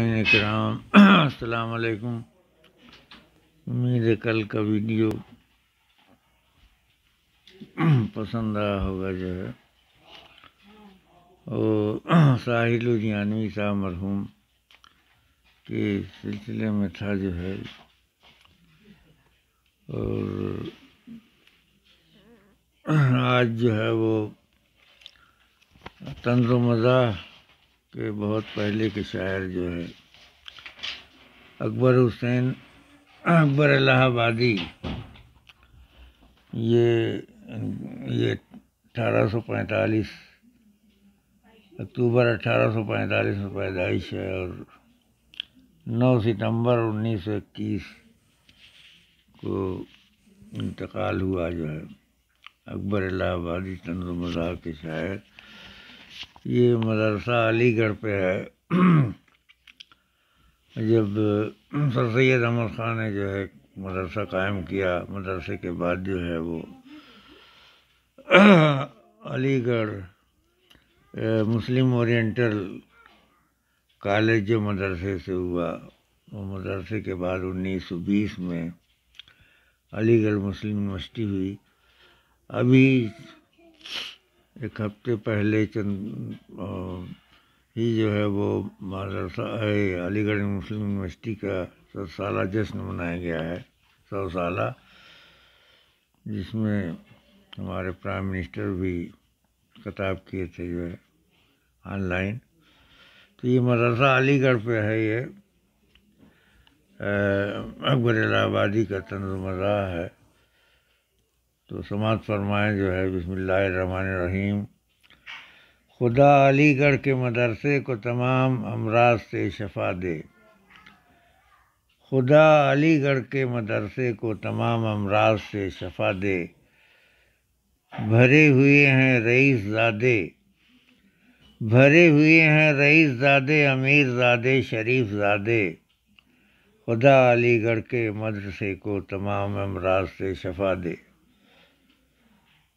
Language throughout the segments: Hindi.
सामाइन कराम असलम उम्मीद है कल का वीडियो पसंद आया होगा जो है और साहिल जानवी साहब मरहूम के सिलसिले में था जो है और आज जो है वो तंज मज़ा के बहुत पहले के शायर जो है अकबर हुसैन अकबर इलाहाबादी ये ये 1845 अक्टूबर 1845 में पैदाइश है और 9 सितंबर 1921 को इंतकाल हुआ जो है अकबर इलाहाबादी तंज मजाक के शायर ये मदरसा अलीगढ़ पे है जब सर सैद अहमद ख़ान ने जो है मदरसा कायम किया मदरसे के बाद जो है वो अलीगढ़ मुस्लिम ओरिएंटल कॉलेज जो मदरसे से हुआ वो मदरसे के बाद 1920 में अलीगढ़ मुस्लिम यूनिवर्सिटी हुई अभी एक हफ्ते पहले चंद ही जो है वो मदरसा अलीगढ़ मुस्लिम यूनिवर्सिटी का सौ साल जश्न मनाया गया है सौ साल जिसमें हमारे प्राइम मिनिस्टर भी खताब किए थे जो है ऑनलाइन तो ये मदरसा अलीगढ़ पे है ये अकबर आबादी का मजा है तो समाज फरमाएँ जो है बसमीम खुदा अलीगढ़ के मदरसे को तमाम अमराज से शफा दे खुदा अलीगढ़ के मदरसे को तमाम अमराज से शफा दे भरे हुए हैं रईस ज़ादे भरे हुए हैं रईस ज़ादे अमीर ज़ादे शरीफ ज़ादे खुदा अलीगढ़ के मदरसे को तमाम अमराज से शफा दे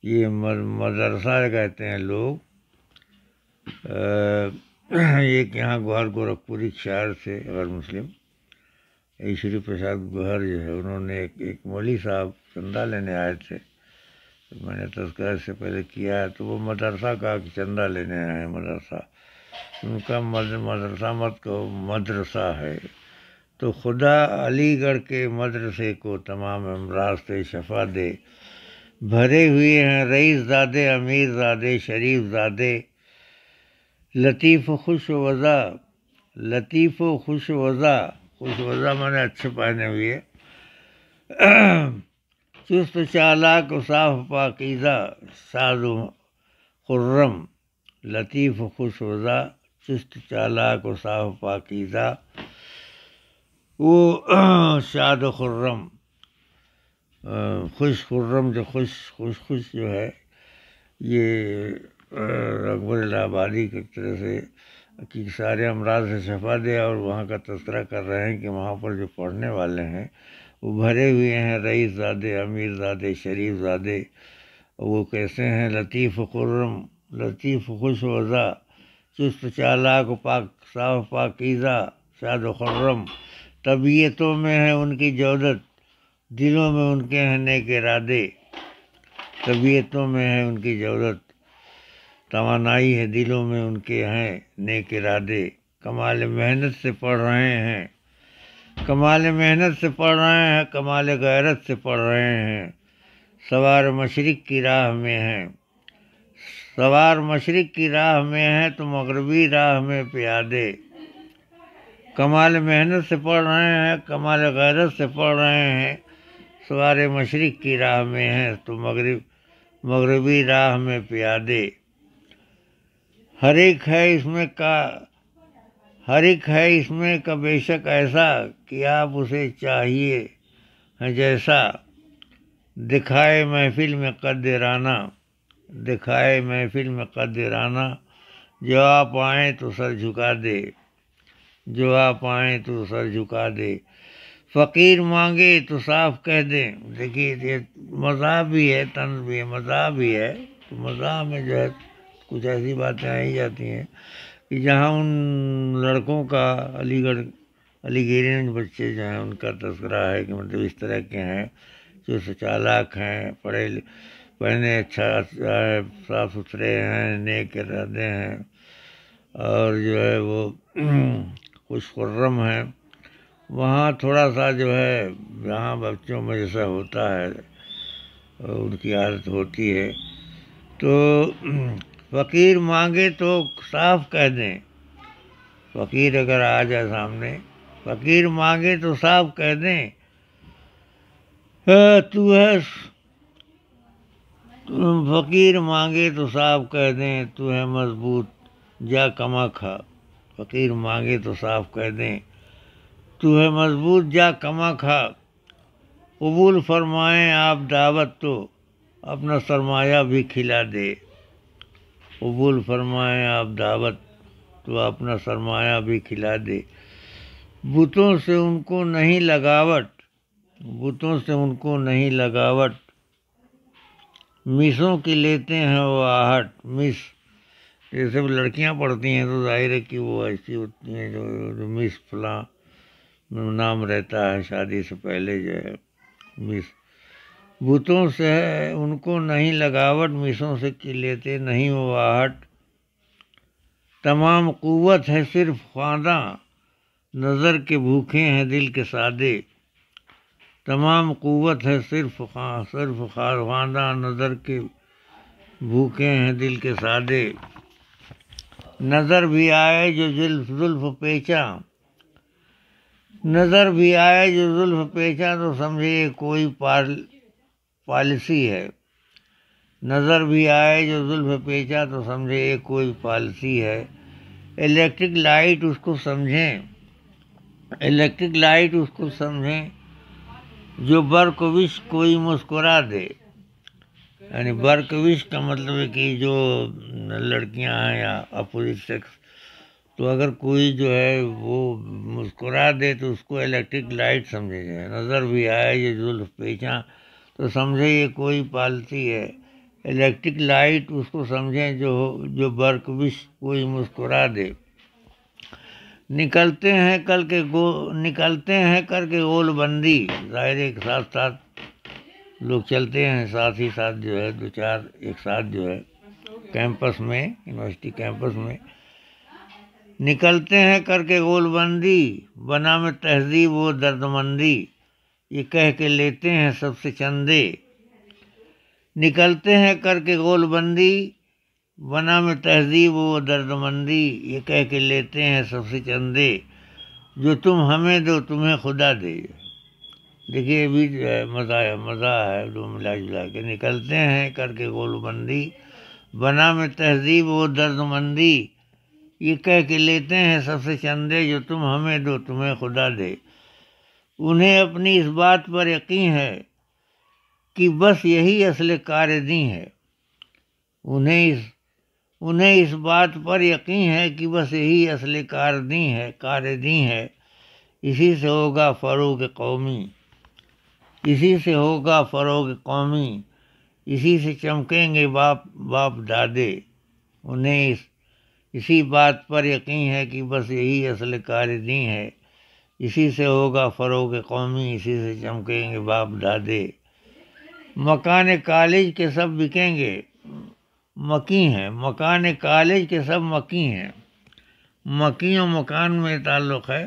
ये मदरसा कहते हैं लोग एक यहाँ गुहर गोरखपुरी शहर से अगर मुस्लिम ईश्वरी प्रसाद गुहर जो है उन्होंने एक एक मौली साहब चंदा लेने आए थे तो मैंने तस्कर से पहले किया है तो वो मदरसा का चंदा लेने आए हैं मदरसा उनका मद मदरसा मत को मदरसा है तो खुदा अलीगढ़ के मदरसे को तमाम अमराज से शफा दे भरे हुए हैं रईसजादे शरीफ शरीफजादे लतीफ़ खुश वज़ा लतीफ़ खुश वज़ा खुश वज़ा मैंने अच्छे पहने हुए चुस्त चालाक साफ पाकिज़ा साधु खुर्रम लतीफ़ खुश वज़ा चुस्त चालाक साफ पाकिज़ा वो शाद खुर्रम खुश खुर्रम जो खुश खुश खुश जो है ये अकबर इलाहाबादी की तरह से कि सारे अमराज से शफा दे और वहाँ का तस्करा कर रहे हैं कि वहाँ पर जो पढ़ने वाले हैं वो भरे हुए हैं रईस ज़ादे अमीर ज़ादे शरीफ ज़ादे वो कैसे हैं लतीफ़ खुर्रम लतीफ़ खुश वज़ा चुस्त चालाक पाक साफ पाकीज़ा शाद खुर्रम तबीयतों में है उनकी जोदत दिलों में उनके हैं के इरादे तबीयतों में है उनकी जरूरत तोानाई है दिलों में उनके हैं नेक इरादे कमाल मेहनत से पढ़ रहे हैं कमाल मेहनत से पढ़ रहे हैं कमाल गैरत से पढ़ रहे हैं सवार मशरक़ की राह में हैं सवार मशरक़ की राह में हैं तो मगरबी राह में प्यादे कमाल मेहनत से पढ़ रहे हैं कमाल गैरत से पढ़ रहे हैं सवार मशरक़ की राह में हैं तो मगरब मगरबी राह में प्यादे हर एक है इसमें का हर एक है इसमें का बेशक ऐसा कि आप उसे चाहिए जैसा दिखाए महफिल में कदराना दिखाए महफिल में कदराना जो आप आए तो सर झुका दे जो आप आए तो सर झुका दे फ़कीर मांगे तो साफ कह दें देखिए ये मज़ा भी है तन भी है मज़ा भी है तो मजा में जो है कुछ ऐसी बातें आई जाती हैं कि जहाँ उन लड़कों का अलीगढ़ अलीगेरियन बच्चे जो हैं उनका तस्करा है कि मतलब इस तरह के हैं जो सचालाक हैं पढ़े पढ़ने अच्छा है अच्छा, साफ सुथरे हैं नेक इरादे हैं और जो है वो खुश खुर्रम हैं वहाँ थोड़ा सा जो है जहाँ बच्चों में जैसा होता है उनकी आदत होती है तो फ़कीर मांगे तो साफ कह दें फ़कीर अगर आ जाए सामने फ़कीर मांगे तो साफ कह दें हाँ, तू है फ़कीर मांगे तो साफ कह दें तू है मजबूत जा कमा खा फ़कीर मांगे तो साफ कह दें तू है मजबूत जा कमा खा कबूल फरमाएँ आप दावत तो अपना सरमाया भी खिला दे कबूल फरमाएँ आप दावत तो अपना सरमाया भी खिला दे बुतों से उनको नहीं लगावट बुतों से उनको नहीं लगावट मिसों की लेते हैं वो आहट मिस जैसे लड़कियां पढ़ती हैं तो जाहिर है कि वो ऐसी होती हैं जो, जो मिस फलां नाम रहता है शादी से पहले जो है मिस भूतों से है उनको नहीं लगावट मिसों से की लेते नहीं वो आहट तमाम कुवत है सिर्फ फादा नज़र के भूखे हैं दिल के सादे तमाम कुवत है सिर्फ खा सिर्फ खारवादा नज़र के भूखे हैं दिल के सादे नज़र भी आए जो जुल्फ जुल्फ पेचा नज़र भी आए जो जुल्फ पेशा तो समझे ये कोई पाल पॉलिसी है नज़र भी आए जो जुल्फ पेशा तो समझे ये कोई पॉलिसी है इलेक्ट्रिक लाइट उसको समझें इलेक्ट्रिक लाइट उसको समझें जो बरकविश कोई मुस्कुरा दे यानी बरकविश का मतलब है कि जो लड़कियां हैं या अपोजिट सेक्स तो अगर कोई जो है वो मुस्कुरा दे तो उसको इलेक्ट्रिक लाइट समझे जाए नज़र भी आए ये जुल्फ पेचा तो समझे ये कोई पालती है इलेक्ट्रिक लाइट उसको समझें जो जो विश कोई मुस्कुरा दे निकलते हैं कल के गो निकलते हैं कर के गोलबंदी जाहिर एक साथ साथ लोग चलते हैं साथ ही साथ जो है दो चार एक साथ जो है कैंपस में यूनिवर्सिटी कैंपस में निकलते हैं करके गोलबंदी बना में तहजीब वो दर्दमंदी ये कह के लेते हैं सबसे चंदे निकलते हैं करके गोलबंदी बना में तहजीब वो दर्दमंदी ये कह के लेते हैं सबसे चंदे जो तुम हमें दो तुम्हें खुदा दे देखिए भी जो है मज़ा है मज़ा है दो मिला जुला के निकलते हैं करके गोलबंदी बना में तहजीब वो दर्दमंदी ये कह के लेते हैं सबसे चंदे जो तुम हमें दो तुम्हें खुदा दे उन्हें अपनी इस बात पर यकीन है कि बस यही असल कार्य दी है उन्हें इस उन्हें इस बात पर यकीन है कि बस यही असल कार दी है कार्य दी है इसी से होगा फ़रोग कौमी इसी से होगा फ़रोग कौमी इसी से चमकेंगे बाप बाप दादे उन्हें इस इसी बात पर यकीन है कि बस यही असल कार्य नहीं है इसी से होगा फ़रोग कौमी इसी से चमकेंगे बाप दादे मकान कॉलेज के सब बिकेंगे मकी हैं मकान कॉलेज के सब मकी हैं मकी और मकान में ताल्लुक़ है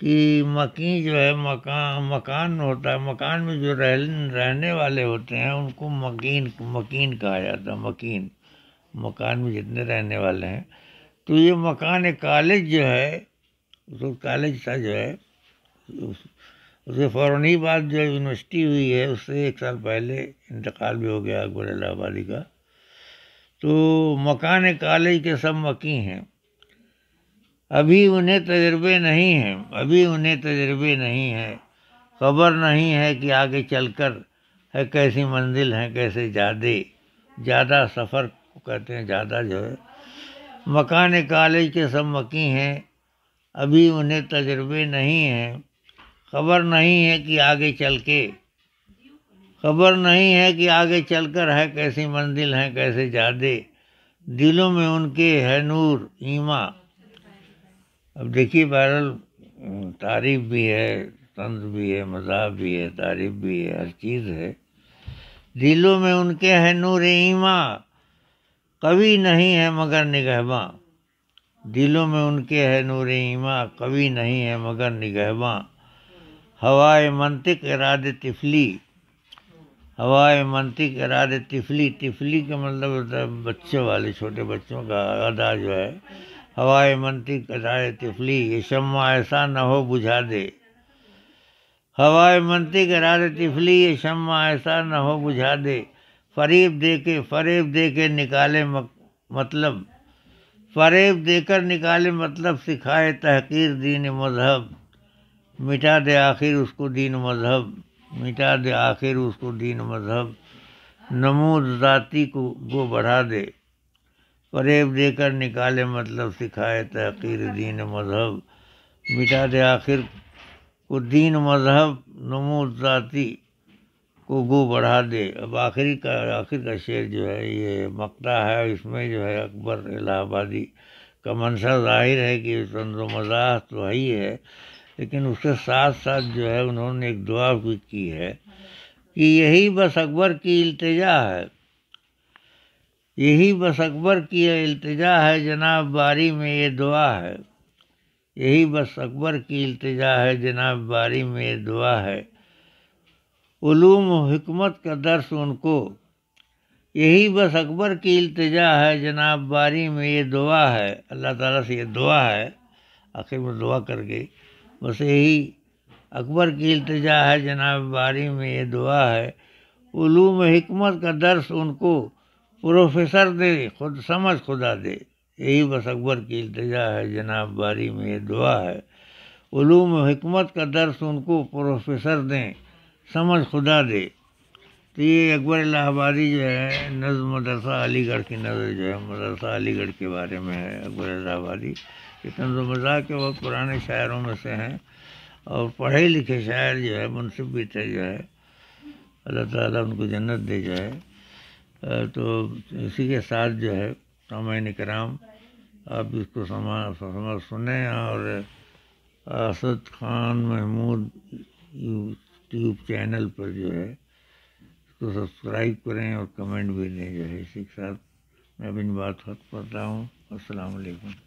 कि मकी जो है मकान मकान होता है मकान में जो रह रहने वाले होते हैं उनको मकीन मकीन कहा जाता है मकीन मकान में जितने रहने वाले हैं तो ये मकान कॉलेज जो है तो कॉलेज था जो है उसके फ़ौरन ही बाद जो यूनिवर्सिटी हुई है उससे एक साल पहले इंतकाल भी हो गया अकबर इलाहाबादी का तो मकान कॉलेज के सब मकी हैं अभी उन्हें तजर्बे नहीं हैं अभी उन्हें तजर्बे नहीं है खबर नहीं है कि आगे चलकर है कैसी मंजिल हैं कैसे ज़्यादा ज़्यादा सफ़र कहते हैं ज़्यादा जो है मकान कॉलेज के सब मकी हैं अभी उन्हें तजर्बे नहीं हैं खबर नहीं है कि आगे चल के खबर नहीं है कि आगे चल कर है कैसी मंजिल है कैसे जादे दिलों में उनके है नूर ईमा अब देखिए बहरल तारीफ भी है तंज भी है मजाक भी है तारीफ भी है हर चीज़ है दिलों में उनके है नूर ईमा कभी नहीं है मगर निगहबा दिलों में उनके है नूर ईमा कभी नहीं है मगर निगहबा हवाए मनतिक इराद तिफली हवाए मनतिक इराद तिफली तिफली के मतलब बच्चे वाले छोटे बच्चों का अदा जो है हवाए मनतिक इराद तिफली ये शम्मा ऐसा न हो बुझा दे हवाए मनतिक इराद तिफली ये शम्मा ऐसा न हो बुझा दे फरीब दे के फरेब दे के निकाले मतलब फरेब देकर निकाले मतलब सिखाए तहकीर दीन मजहब मिटा दे आखिर उसको दीन मजहब मिटा दे आखिर उसको दीन मजहब नमूद ज़ाती को गो बढ़ा दे फरेब देकर निकाले मतलब सिखाए तहकीर दीन मजहब मिटा दे आखिर को दीन मजहब नमूद ज़ाती को गो बढ़ा दे अब आखिरी का आखिर का शेर जो है ये मकता है इसमें जो है अकबर इलाहाबादी का मंशा जाहिर है कि तंज मजाक तो है ही है लेकिन उसके साथ साथ जो है उन्होंने एक दुआ भी की है कि यही बस अकबर की अल्तजा है यही बस अकबर की अल्तजा है जनाब बारी में ये दुआ है यही बस अकबर की अल्तजा है जनाब बारी में ये दुआ है उलूम हिकमत का दर्स उनको यही बस अकबर की इल्तजा है जनाब बारी में ये दुआ है अल्लाह ताला से ये दुआ है आखिर में दुआ कर गई बस यही अकबर की इल्तजा है जनाब बारी में ये दुआ है उलूम हिकमत का दर्स उनको प्रोफेसर दे खुद समझ खुदा दे यही बस अकबर की इल्तजा है जनाब बारी में ये दुआ है उलूम हिकमत का दर्स उनको प्रोफेसर दें समझ खुदा दे तो ये अकबर इलाहाबादी जो है नज़म मदरसा अलीगढ़ की नज़र जो है मदरसा अलीगढ़ के बारे में है अकबर इलाहाबादी ये तंज मजाक के वक्त पुराने शायरों में से हैं और पढ़े लिखे शायर जो है मुनसिब भी थे जो है अल्लाह ताला उनको जन्नत दे जो है तो इसी के साथ जो है सामायन कराम आप इसको समा समझ सुने और असद खान महमूद ट्यूब चैनल पर जो है उसको सब्सक्राइब करें और कमेंट भी दें जो है इसी के साथ मैं अपनी बात खत्म करता रहा हूँ असलकम